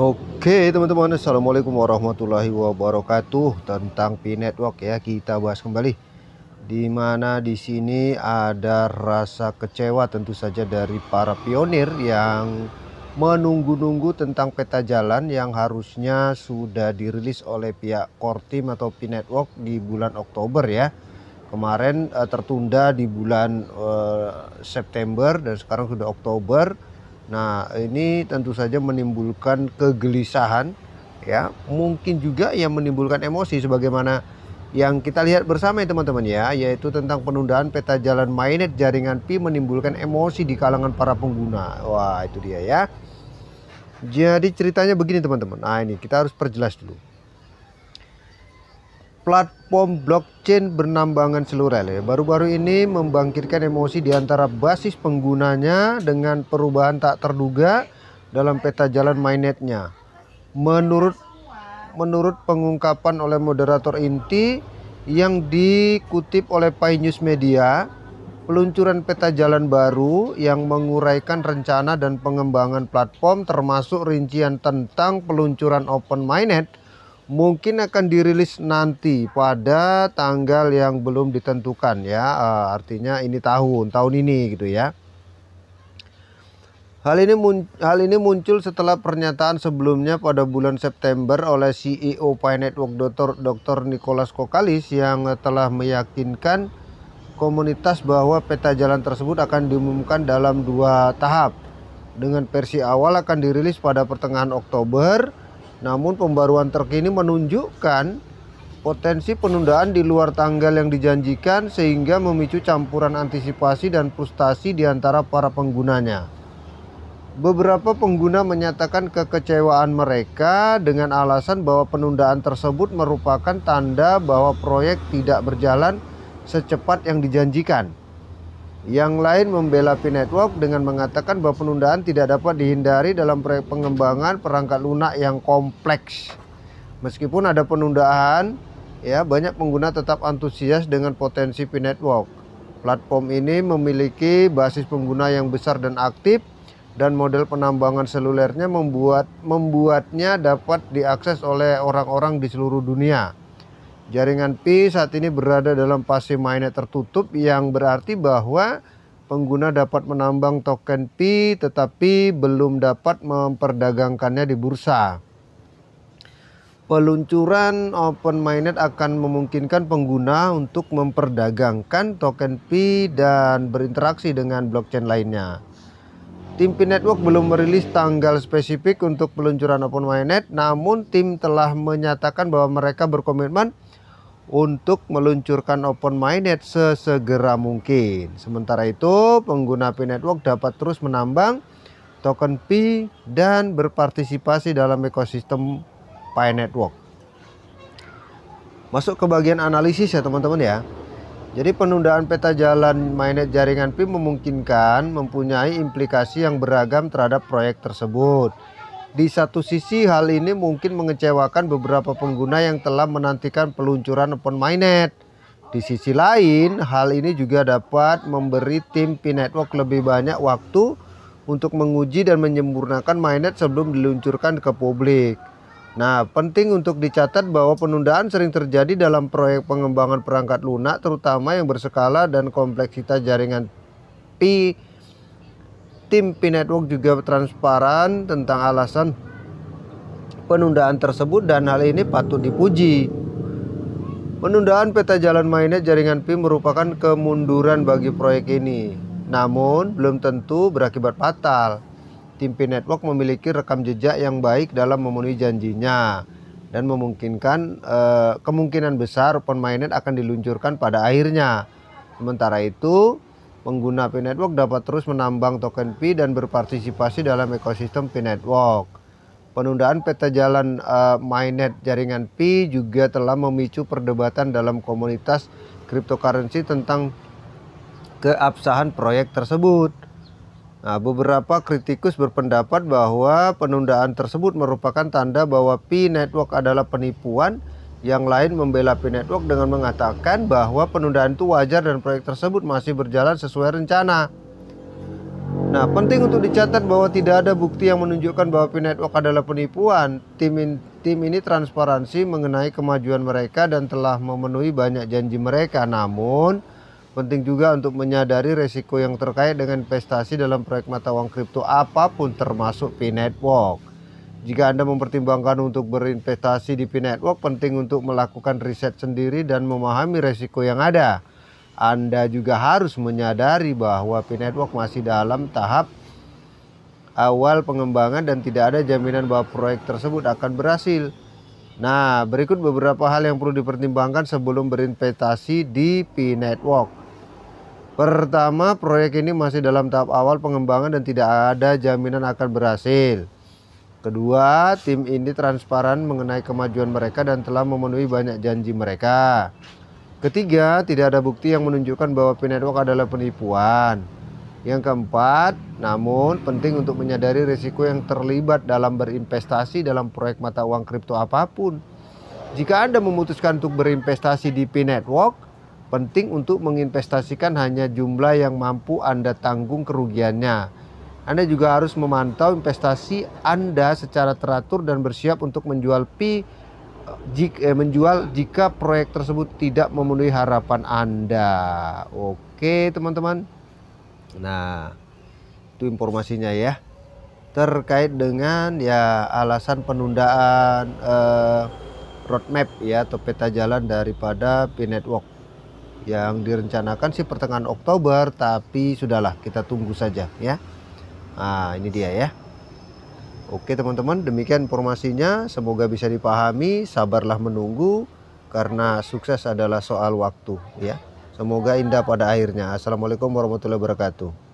Oke teman-teman Assalamualaikum warahmatullahi wabarakatuh tentang P Network ya kita bahas kembali dimana di sini ada rasa kecewa tentu saja dari para pionir yang menunggu-nunggu tentang peta jalan yang harusnya sudah dirilis oleh pihak core team atau P Network di bulan Oktober ya kemarin eh, tertunda di bulan eh, September dan sekarang sudah Oktober Nah, ini tentu saja menimbulkan kegelisahan ya, mungkin juga yang menimbulkan emosi sebagaimana yang kita lihat bersama ya teman-teman ya, yaitu tentang penundaan peta jalan mainet jaringan Pi menimbulkan emosi di kalangan para pengguna. Wah, itu dia ya. Jadi ceritanya begini teman-teman. Nah, ini kita harus perjelas dulu platform blockchain bernambangan seluruh ya. Baru-baru ini membangkitkan emosi di antara basis penggunanya dengan perubahan tak terduga dalam peta jalan mainnetnya. Menurut menurut pengungkapan oleh moderator inti yang dikutip oleh Pai News Media, peluncuran peta jalan baru yang menguraikan rencana dan pengembangan platform termasuk rincian tentang peluncuran open mainnet mungkin akan dirilis nanti pada tanggal yang belum ditentukan ya uh, artinya ini tahun tahun ini gitu ya Hal ini, hal ini muncul setelah pernyataan sebelumnya pada bulan September oleh CEO Pi Network Dr. Dr. Nicholas Kokalis yang telah meyakinkan komunitas bahwa peta jalan tersebut akan diumumkan dalam dua tahap. Dengan versi awal akan dirilis pada pertengahan Oktober namun pembaruan terkini menunjukkan potensi penundaan di luar tanggal yang dijanjikan sehingga memicu campuran antisipasi dan frustasi di antara para penggunanya. Beberapa pengguna menyatakan kekecewaan mereka dengan alasan bahwa penundaan tersebut merupakan tanda bahwa proyek tidak berjalan secepat yang dijanjikan. Yang lain membela P-Network dengan mengatakan bahwa penundaan tidak dapat dihindari dalam pengembangan perangkat lunak yang kompleks. Meskipun ada penundaan, ya banyak pengguna tetap antusias dengan potensi P-Network. Platform ini memiliki basis pengguna yang besar dan aktif dan model penambangan selulernya membuat membuatnya dapat diakses oleh orang-orang di seluruh dunia. Jaringan P saat ini berada dalam fase mainnet tertutup yang berarti bahwa pengguna dapat menambang token P tetapi belum dapat memperdagangkannya di bursa. Peluncuran open mainnet akan memungkinkan pengguna untuk memperdagangkan token P dan berinteraksi dengan blockchain lainnya. Tim P Network belum merilis tanggal spesifik untuk peluncuran open mainnet, namun tim telah menyatakan bahwa mereka berkomitmen untuk meluncurkan open mainnet sesegera mungkin. Sementara itu, pengguna P Network dapat terus menambang token P dan berpartisipasi dalam ekosistem Pi Network. Masuk ke bagian analisis ya teman-teman ya. Jadi penundaan peta jalan mainnet jaringan P memungkinkan mempunyai implikasi yang beragam terhadap proyek tersebut. Di satu sisi hal ini mungkin mengecewakan beberapa pengguna yang telah menantikan peluncuran open Mainnet. Di sisi lain, hal ini juga dapat memberi tim P-Network lebih banyak waktu untuk menguji dan menyempurnakan mainnet sebelum diluncurkan ke publik. Nah, penting untuk dicatat bahwa penundaan sering terjadi dalam proyek pengembangan perangkat lunak terutama yang berskala dan kompleksitas jaringan P tim P-Network juga transparan tentang alasan penundaan tersebut dan hal ini patut dipuji. Penundaan peta jalan mainnya jaringan Pin merupakan kemunduran bagi proyek ini. Namun, belum tentu berakibat fatal. Tim P Network memiliki rekam jejak yang baik dalam memenuhi janjinya dan memungkinkan eh, kemungkinan besar pemainnya mainnet akan diluncurkan pada akhirnya. Sementara itu, pengguna P-Network dapat terus menambang token P dan berpartisipasi dalam ekosistem P-Network. Penundaan peta jalan uh, eh, mainnet jaringan P juga telah memicu perdebatan dalam komunitas cryptocurrency tentang keabsahan proyek tersebut. Nah, beberapa kritikus berpendapat bahwa penundaan tersebut merupakan tanda bahwa P-Network adalah penipuan yang lain membela P Network dengan mengatakan bahwa penundaan itu wajar dan proyek tersebut masih berjalan sesuai rencana. Nah, penting untuk dicatat bahwa tidak ada bukti yang menunjukkan bahwa P Network adalah penipuan. Tim, in, tim ini transparansi mengenai kemajuan mereka dan telah memenuhi banyak janji mereka. Namun, penting juga untuk menyadari resiko yang terkait dengan investasi dalam proyek mata uang kripto apapun termasuk P Network. Jika Anda mempertimbangkan untuk berinvestasi di P-Network, penting untuk melakukan riset sendiri dan memahami risiko yang ada. Anda juga harus menyadari bahwa P-Network masih dalam tahap awal pengembangan dan tidak ada jaminan bahwa proyek tersebut akan berhasil. Nah, berikut beberapa hal yang perlu dipertimbangkan sebelum berinvestasi di P-Network. Pertama, proyek ini masih dalam tahap awal pengembangan dan tidak ada jaminan akan berhasil. Kedua, tim ini transparan mengenai kemajuan mereka dan telah memenuhi banyak janji mereka. Ketiga, tidak ada bukti yang menunjukkan bahwa P Network adalah penipuan. Yang keempat, namun penting untuk menyadari risiko yang terlibat dalam berinvestasi dalam proyek mata uang kripto apapun. Jika Anda memutuskan untuk berinvestasi di P Network, penting untuk menginvestasikan hanya jumlah yang mampu Anda tanggung kerugiannya anda juga harus memantau investasi Anda secara teratur dan bersiap untuk menjual P jika, eh, menjual jika proyek tersebut tidak memenuhi harapan Anda. Oke, teman-teman. Nah, itu informasinya ya. Terkait dengan ya alasan penundaan eh, roadmap ya atau peta jalan daripada pi Network yang direncanakan sih pertengahan Oktober, tapi sudahlah kita tunggu saja ya. Nah, ini dia ya. Oke teman-teman, demikian informasinya. Semoga bisa dipahami. Sabarlah menunggu karena sukses adalah soal waktu ya. Semoga indah pada akhirnya. Assalamualaikum warahmatullahi wabarakatuh.